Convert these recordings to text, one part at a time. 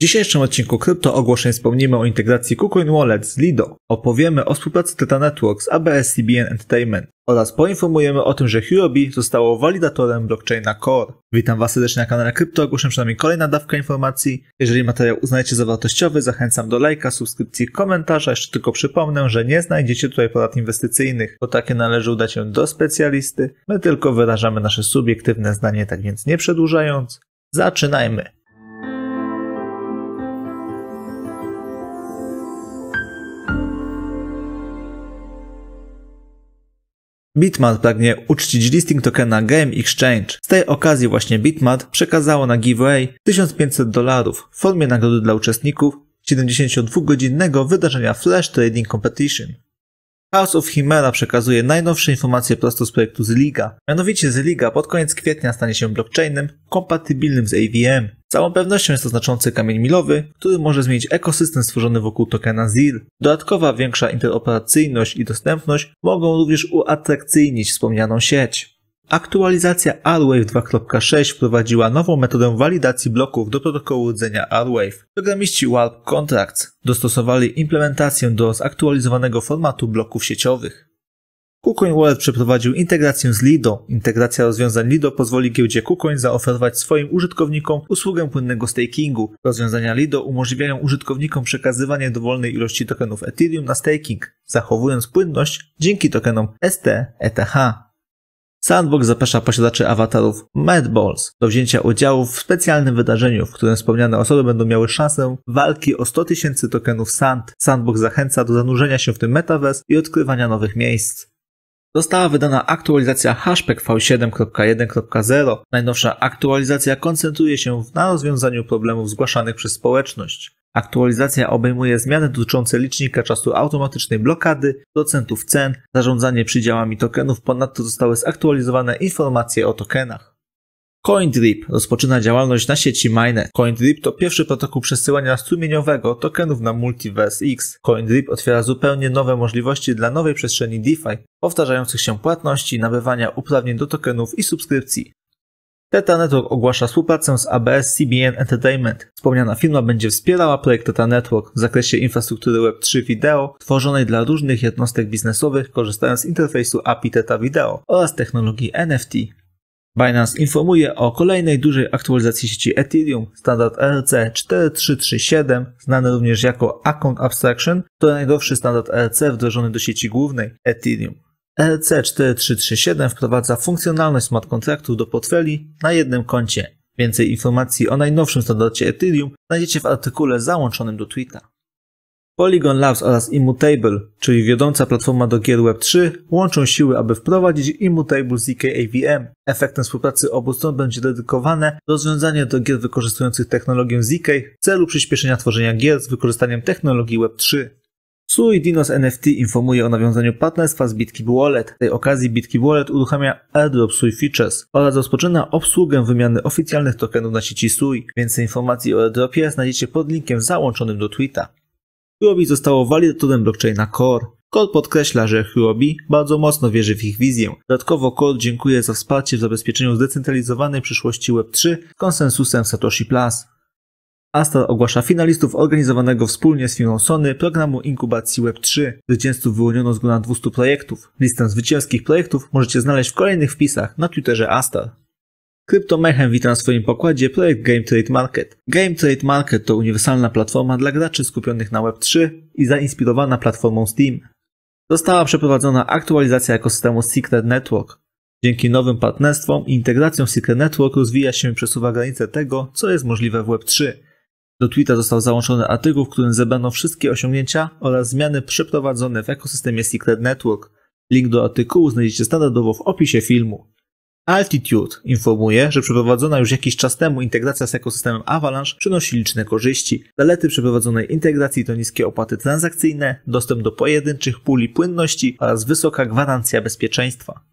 W dzisiejszym odcinku Krypto Ogłoszeń wspomnimy o integracji KuCoin Wallet z Lido, opowiemy o współpracy Teta Networks z ABS-CBN Entertainment oraz poinformujemy o tym, że Huobi zostało walidatorem blockchaina Core. Witam Was serdecznie na kanale Krypto Ogłoszeń, przynajmniej kolejna dawka informacji. Jeżeli materiał uznajecie za wartościowy, zachęcam do lajka, subskrypcji, komentarza. Jeszcze tylko przypomnę, że nie znajdziecie tutaj porad inwestycyjnych, bo takie należy udać się do specjalisty. My tylko wyrażamy nasze subiektywne zdanie, tak więc nie przedłużając, zaczynajmy! Bitmat pragnie uczcić listing tokena Game Exchange. Z tej okazji właśnie Bitmat przekazało na giveaway 1500 dolarów w formie nagrody dla uczestników 72-godzinnego wydarzenia Flash Trading Competition. House of Himera przekazuje najnowsze informacje prosto z projektu Zliga. Mianowicie Zliga pod koniec kwietnia stanie się blockchainem kompatybilnym z AVM. całą pewnością jest to znaczący kamień milowy, który może zmienić ekosystem stworzony wokół tokena ZIL. Dodatkowa większa interoperacyjność i dostępność mogą również uatrakcyjnić wspomnianą sieć. Aktualizacja Arwave 2.6 wprowadziła nową metodę walidacji bloków do protokołu rdzenia Arwave. Programiści Warp Contracts dostosowali implementację do zaktualizowanego formatu bloków sieciowych. KuCoin Wallet przeprowadził integrację z Lido. Integracja rozwiązań Lido pozwoli giełdzie KuCoin zaoferować swoim użytkownikom usługę płynnego stakingu. Rozwiązania Lido umożliwiają użytkownikom przekazywanie dowolnej ilości tokenów Ethereum na staking, zachowując płynność dzięki tokenom ST, ETH. Sandbox zaprasza posiadaczy awatarów Madballs do wzięcia udziału w specjalnym wydarzeniu, w którym wspomniane osoby będą miały szansę walki o 100 tysięcy tokenów Sand. Sandbox zachęca do zanurzenia się w tym metaverse i odkrywania nowych miejsc. Została wydana aktualizacja Hashpack V7.1.0. Najnowsza aktualizacja koncentruje się na rozwiązaniu problemów zgłaszanych przez społeczność. Aktualizacja obejmuje zmiany dotyczące licznika czasu automatycznej blokady, docentów cen, zarządzanie przydziałami tokenów, ponadto zostały zaktualizowane informacje o tokenach. CoinDrip rozpoczyna działalność na sieci Mainnet. CoinDrip to pierwszy protokół przesyłania strumieniowego tokenów na Multiverse X. CoinDrip otwiera zupełnie nowe możliwości dla nowej przestrzeni DeFi, powtarzających się płatności, nabywania uprawnień do tokenów i subskrypcji. Teta Network ogłasza współpracę z ABS-CBN Entertainment. Wspomniana firma będzie wspierała projekt Teta Network w zakresie infrastruktury Web3 wideo tworzonej dla różnych jednostek biznesowych korzystając z interfejsu API Teta Video oraz technologii NFT. Binance informuje o kolejnej dużej aktualizacji sieci Ethereum, standard e RC4337, znany również jako Account Abstraction, to najnowszy standard e RC wdrożony do sieci głównej Ethereum. E ERC4337 wprowadza funkcjonalność smart kontraktów do portfeli na jednym koncie. Więcej informacji o najnowszym standardzie Ethereum znajdziecie w artykule załączonym do tweeta. Polygon Labs oraz Immutable, czyli wiodąca platforma do gier Web3, łączą siły, aby wprowadzić Immutable ZK e AVM. Efektem współpracy obu stron będzie dedykowane rozwiązanie do gier wykorzystujących technologię ZK e w celu przyspieszenia tworzenia gier z wykorzystaniem technologii Web3. Sui Dinos NFT informuje o nawiązaniu partnerstwa z Bitkey Wallet. W tej okazji Bitkey Wallet uruchamia airdrop Sui Features oraz rozpoczyna obsługę wymiany oficjalnych tokenów na sieci Sui. Więcej informacji o airdropie znajdziecie pod linkiem załączonym do tweeta. Huobi zostało walidatorem blockchaina Core. Core podkreśla, że Huobi bardzo mocno wierzy w ich wizję. Dodatkowo Core dziękuję za wsparcie w zabezpieczeniu zdecentralizowanej przyszłości Web3 konsensusem Satoshi Plus. Astal ogłasza finalistów organizowanego wspólnie z firmą Sony programu inkubacji Web3. Zwycięzców wyłoniono z grona 200 projektów. Listę zwycięskich projektów możecie znaleźć w kolejnych wpisach na Twitterze Astal. Kryptomechem wita na swoim pokładzie projekt Game Trade Market. Game Trade Market to uniwersalna platforma dla graczy skupionych na Web3 i zainspirowana platformą Steam. Została przeprowadzona aktualizacja ekosystemu Secret Network. Dzięki nowym partnerstwom i integracjom Secret Network rozwija się i przesuwa granice tego, co jest możliwe w Web3. Do tweeta został załączony artykuł, w którym zebrano wszystkie osiągnięcia oraz zmiany przeprowadzone w ekosystemie Secret Network. Link do artykułu znajdziecie standardowo w opisie filmu. Altitude informuje, że przeprowadzona już jakiś czas temu integracja z ekosystemem Avalanche przynosi liczne korzyści. Zalety przeprowadzonej integracji to niskie opłaty transakcyjne, dostęp do pojedynczych puli płynności oraz wysoka gwarancja bezpieczeństwa.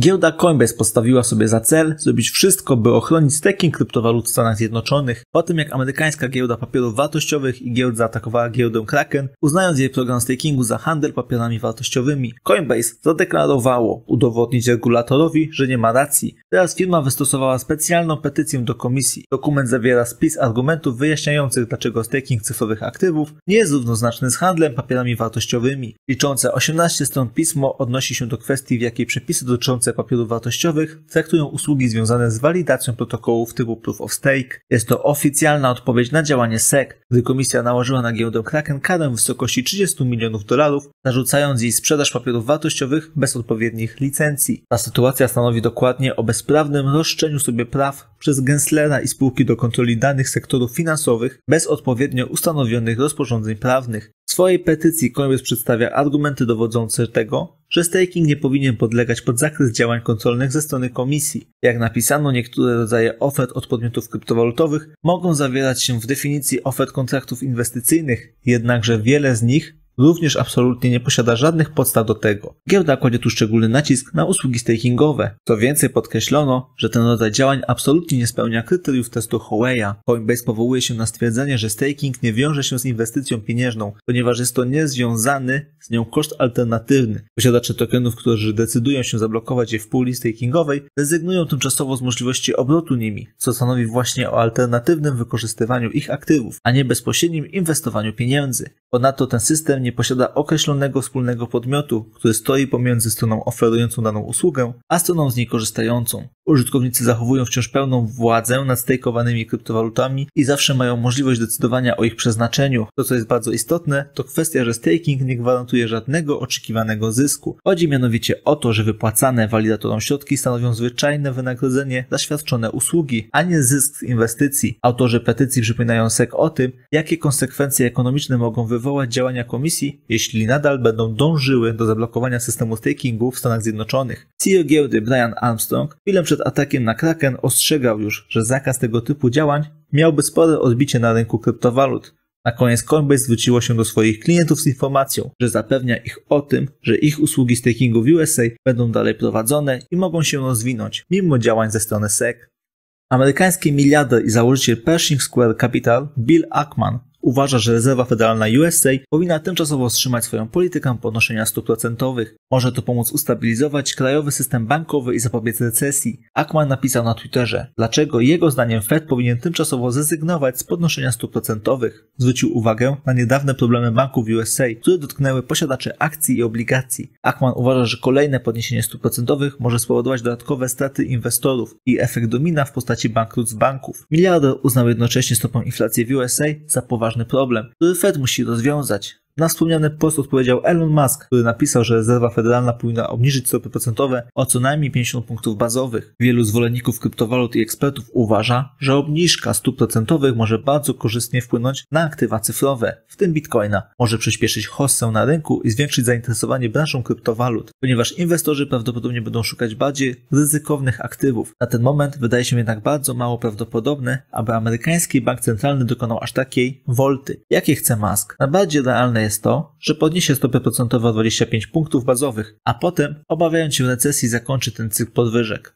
Giełda Coinbase postawiła sobie za cel zrobić wszystko, by ochronić staking kryptowalut w Stanach Zjednoczonych po tym, jak amerykańska giełda papierów wartościowych i giełd zaatakowała giełdę Kraken, uznając jej program stakingu za handel papierami wartościowymi. Coinbase zadeklarowało udowodnić regulatorowi, że nie ma racji. Teraz firma wystosowała specjalną petycję do komisji. Dokument zawiera spis argumentów wyjaśniających, dlaczego staking cyfrowych aktywów nie jest równoznaczny z handlem papierami wartościowymi. Liczące 18 stron pismo odnosi się do kwestii, w jakiej przepisy dotyczące rynce papierów wartościowych traktują usługi związane z walidacją protokołów typu Proof of Stake. Jest to oficjalna odpowiedź na działanie SEC, gdy komisja nałożyła na giełdę Kraken karę w wysokości 30 milionów dolarów, narzucając jej sprzedaż papierów wartościowych bez odpowiednich licencji. Ta sytuacja stanowi dokładnie o bezprawnym roszczeniu sobie praw przez Genslera i spółki do kontroli danych sektorów finansowych bez odpowiednio ustanowionych rozporządzeń prawnych. W swojej petycji Coinbase przedstawia argumenty dowodzące tego, że staking nie powinien podlegać pod zakres działań kontrolnych ze strony komisji. Jak napisano, niektóre rodzaje ofert od podmiotów kryptowalutowych mogą zawierać się w definicji ofert kontraktów inwestycyjnych, jednakże wiele z nich również absolutnie nie posiada żadnych podstaw do tego. Giełda kładzie tu szczególny nacisk na usługi stakingowe. Co więcej podkreślono, że ten rodzaj działań absolutnie nie spełnia kryteriów testu Howeya. Coinbase powołuje się na stwierdzenie, że staking nie wiąże się z inwestycją pieniężną, ponieważ jest to niezwiązany z nią koszt alternatywny. Posiadacze tokenów, którzy decydują się zablokować je w puli stakingowej, rezygnują tymczasowo z możliwości obrotu nimi, co stanowi właśnie o alternatywnym wykorzystywaniu ich aktywów, a nie bezpośrednim inwestowaniu pieniędzy. Ponadto ten system nie posiada określonego wspólnego podmiotu, który stoi pomiędzy stroną oferującą daną usługę, a stroną z niej korzystającą. Użytkownicy zachowują wciąż pełną władzę nad stakowanymi kryptowalutami i zawsze mają możliwość decydowania o ich przeznaczeniu. To, co jest bardzo istotne, to kwestia, że staking nie gwarantuje żadnego oczekiwanego zysku. Chodzi mianowicie o to, że wypłacane walidatorom środki stanowią zwyczajne wynagrodzenie za świadczone usługi, a nie zysk z inwestycji. Autorzy petycji przypominają SEC o tym, jakie konsekwencje ekonomiczne mogą wywołać działania komisji CFTC, jeśli nadal będą dążyły do zablokowania systemu stakingu w Stanach Zjednoczonych. CEO giełdy Brian Armstrong chwilę przed atakiem na Kraken ostrzegał już, że zakaz tego typu działań miałby spore odbicie na rynku kryptowalut. Na koniec Coinbase zwróciło się do swoich klientów z informacją, że zapewnia ich o tym, że ich usługi stakingu w USA będą dalej prowadzone i mogą się rozwinąć mimo działań ze strony SEC. Amerykański miliarder i założyciel Pershing Square Capital Bill Ackman uważa, że rezerwa federalna USA powinna tymczasowo wstrzymać swoją politykę podnoszenia stóp procentowych. Może to pomóc ustabilizować krajowy system bankowy i zapobiec recesji. Ackman napisał na Twitterze, dlaczego jego zdaniem Fed powinien tymczasowo zrezygnować z podnoszenia stóp procentowych. Zwrócił uwagę na niedawne problemy banków USA, które dotknęły posiadaczy akcji i obligacji. Ackman uważa, że kolejne podniesienie stóp procentowych może spowodować dodatkowe straty inwestorów i efekt domina w postaci bankructw banków. Miliarder uznał jednocześnie stopę inflacji w USA za poważną poważny problem, który Fed musi rozwiązać. Na wspomniany post odpowiedział Elon Musk, który napisał, że rezerwa federalna powinna obniżyć stopy procentowe o co najmniej 50 punktów bazowych. Wielu zwolenników kryptowalut i ekspertów uważa, że obniżka stóp procentowych może bardzo korzystnie wpłynąć na aktywa cyfrowe, w tym bitcoina. Może przyspieszyć hossę na rynku i zwiększyć zainteresowanie branżą kryptowalut, ponieważ inwestorzy prawdopodobnie będą szukać bardziej ryzykownych aktywów. Na ten moment wydaje się jednak bardzo mało prawdopodobne, aby amerykański bank centralny dokonał aż takiej wolty, Jakie chce Musk. Na bardziej realnej jest to, że podniesie stopę procentową o 25 punktów bazowych, a potem, obawiając się recesji, zakończy ten cykl podwyżek.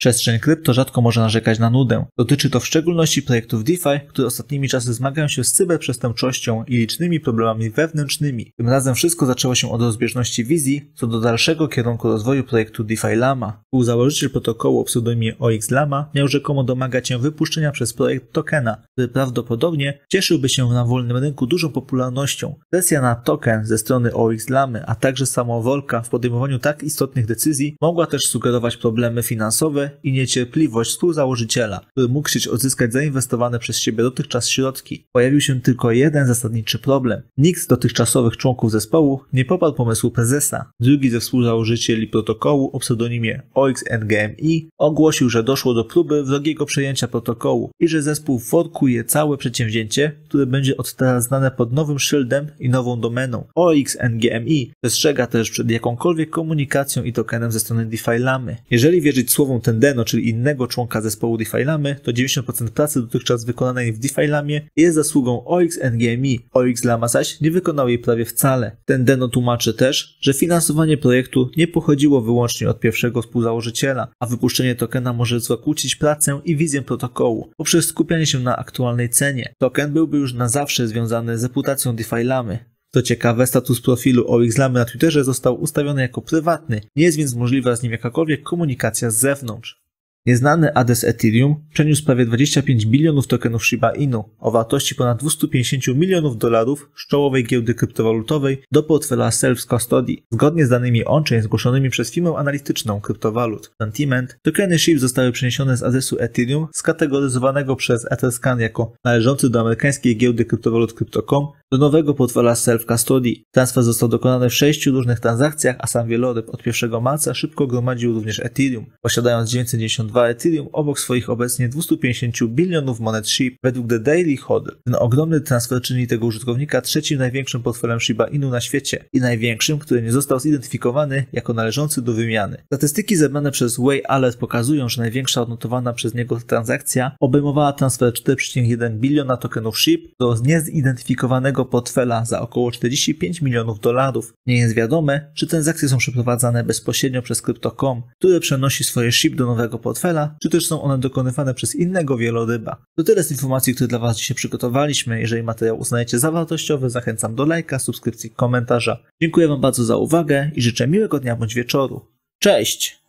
Przestrzeń krypto rzadko może narzekać na nudę. Dotyczy to w szczególności projektów DeFi, które ostatnimi czasy zmagają się z cyberprzestępczością i licznymi problemami wewnętrznymi. Tym razem wszystko zaczęło się od rozbieżności wizji co do dalszego kierunku rozwoju projektu DeFi Lama. Współzałożyciel protokołu o pseudonimie OX Lama miał rzekomo domagać się wypuszczenia przez projekt tokena, który prawdopodobnie cieszyłby się na wolnym rynku dużą popularnością. Presja na token ze strony OX Lamy, a także samowolka w podejmowaniu tak istotnych decyzji mogła też sugerować problemy finansowe i niecierpliwość współzałożyciela, który mógł chcieć odzyskać zainwestowane przez siebie dotychczas środki. Pojawił się tylko jeden zasadniczy problem. Nikt z dotychczasowych członków zespołu nie poparł pomysłu prezesa. Drugi ze współzałożycieli protokołu o pseudonimie OXNGMI ogłosił, że doszło do próby wrogiego przejęcia protokołu i że zespół forkuje całe przedsięwzięcie, które będzie od teraz znane pod nowym szyldem i nową domeną. OXNGMI przestrzega też przed jakąkolwiek komunikacją i tokenem ze strony DeFi Lamy. Jeżeli wierzyć słowom ten Deno, czyli innego członka zespołu DeFi-Lamy, to 90% pracy dotychczas wykonanej w DeFi-Lamie jest zasługą OX NGMI. OX Lama zaś nie wykonał jej prawie wcale. Ten Deno tłumaczy też, że finansowanie projektu nie pochodziło wyłącznie od pierwszego współzałożyciela, a wypuszczenie tokena może zakłócić pracę i wizję protokołu poprzez skupianie się na aktualnej cenie. Token byłby już na zawsze związany z reputacją DeFi-Lamy. To ciekawe, status profilu OXLamy na Twitterze został ustawiony jako prywatny, nie jest więc możliwa z nim jakakolwiek komunikacja z zewnątrz. Nieznany adres Ethereum przeniósł prawie 25 bilionów tokenów Shiba Inu o wartości ponad 250 milionów dolarów z czołowej giełdy kryptowalutowej do portfela Self Custody. Zgodnie z danymi on-chain zgłoszonymi przez firmę analityczną kryptowalut Sentiment, tokeny SHIB zostały przeniesione z adresu Ethereum skategoryzowanego przez Etherscan jako należący do amerykańskiej giełdy kryptowalut Crypto.com do nowego portfela Self Custody. Transfer został dokonany w sześciu różnych transakcjach, a sam wieloryb od 1 marca szybko gromadził również Ethereum, posiadając 992 2002 Ethereum obok swoich obecnie 250 bilionów monet SHIB według The Daily Hodl. Ten ogromny transfer czyni tego użytkownika trzecim największym portfelem Shiba Inu na świecie i największym, który nie został zidentyfikowany jako należący do wymiany. Statystyki zebrane przez Way Alert pokazują, że największa odnotowana przez niego transakcja obejmowała transfer 4,1 biliona tokenów SHIB do niezidentyfikowanego portfela za około 45 milionów dolarów. Nie jest wiadome, czy transakcje są przeprowadzane bezpośrednio przez Crypto.com, które przenosi swoje SHIB do nowego portfela portfela, czy też są one dokonywane przez innego wieloryba. To tyle z informacji, które dla Was dzisiaj przygotowaliśmy. Jeżeli materiał uznajecie za wartościowy, zachęcam do lajka, subskrypcji, komentarza. Dziękuję Wam bardzo za uwagę i życzę miłego dnia bądź wieczoru. Cześć!